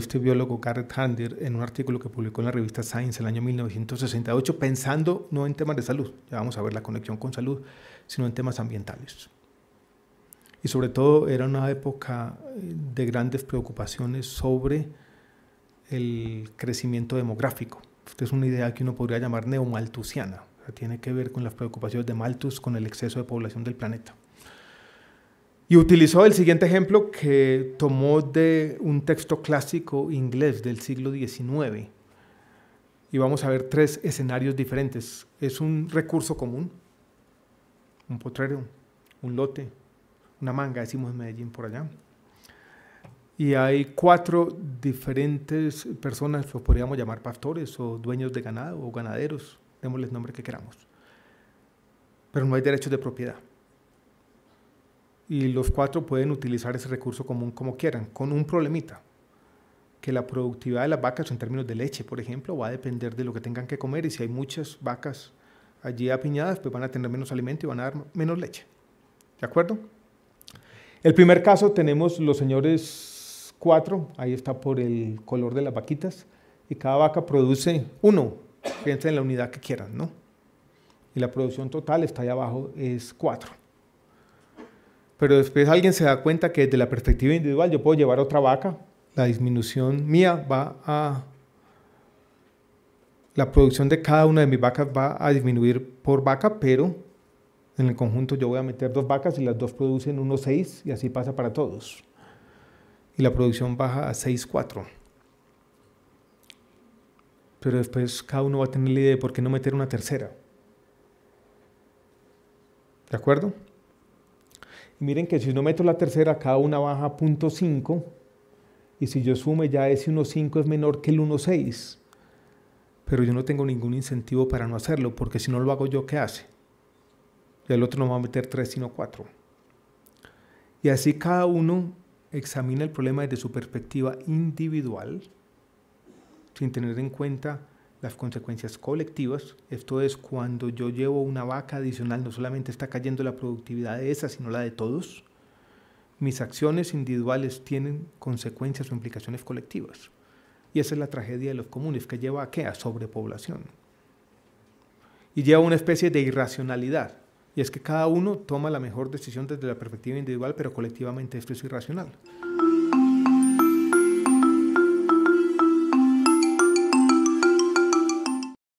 este biólogo Garrett Handier, en un artículo que publicó en la revista Science el año 1968, pensando no en temas de salud, ya vamos a ver la conexión con salud, sino en temas ambientales. Y sobre todo era una época eh, de grandes preocupaciones sobre el crecimiento demográfico. Esta es una idea que uno podría llamar neomalthusiana. tiene que ver con las preocupaciones de Malthus con el exceso de población del planeta. Y utilizó el siguiente ejemplo que tomó de un texto clásico inglés del siglo XIX. Y vamos a ver tres escenarios diferentes. Es un recurso común, un potrero, un lote, una manga, decimos en Medellín por allá. Y hay cuatro diferentes personas, los podríamos llamar pastores o dueños de ganado o ganaderos, démosles nombre que queramos. Pero no hay derechos de propiedad y los cuatro pueden utilizar ese recurso común como quieran, con un problemita, que la productividad de las vacas en términos de leche, por ejemplo, va a depender de lo que tengan que comer y si hay muchas vacas allí apiñadas, pues van a tener menos alimento y van a dar menos leche. ¿De acuerdo? El primer caso tenemos los señores cuatro, ahí está por el color de las vaquitas, y cada vaca produce uno, piensen en la unidad que quieran, ¿no? Y la producción total está ahí abajo, es cuatro. Pero después alguien se da cuenta que desde la perspectiva individual yo puedo llevar otra vaca, la disminución mía va a... La producción de cada una de mis vacas va a disminuir por vaca, pero en el conjunto yo voy a meter dos vacas y las dos producen 1,6 y así pasa para todos. Y la producción baja a 6,4. Pero después cada uno va a tener la idea de por qué no meter una tercera. ¿De acuerdo? Miren que si no meto la tercera, cada una baja 0.5 y si yo sumo ya ese 1.5 es menor que el 1.6. Pero yo no tengo ningún incentivo para no hacerlo, porque si no lo hago yo, ¿qué hace? Y el otro no va a meter 3, sino 4. Y así cada uno examina el problema desde su perspectiva individual, sin tener en cuenta las consecuencias colectivas. Esto es cuando yo llevo una vaca adicional, no solamente está cayendo la productividad de esa, sino la de todos. Mis acciones individuales tienen consecuencias o implicaciones colectivas. Y esa es la tragedia de los comunes, que lleva a qué? A sobrepoblación. Y lleva a una especie de irracionalidad. Y es que cada uno toma la mejor decisión desde la perspectiva individual, pero colectivamente esto es irracional.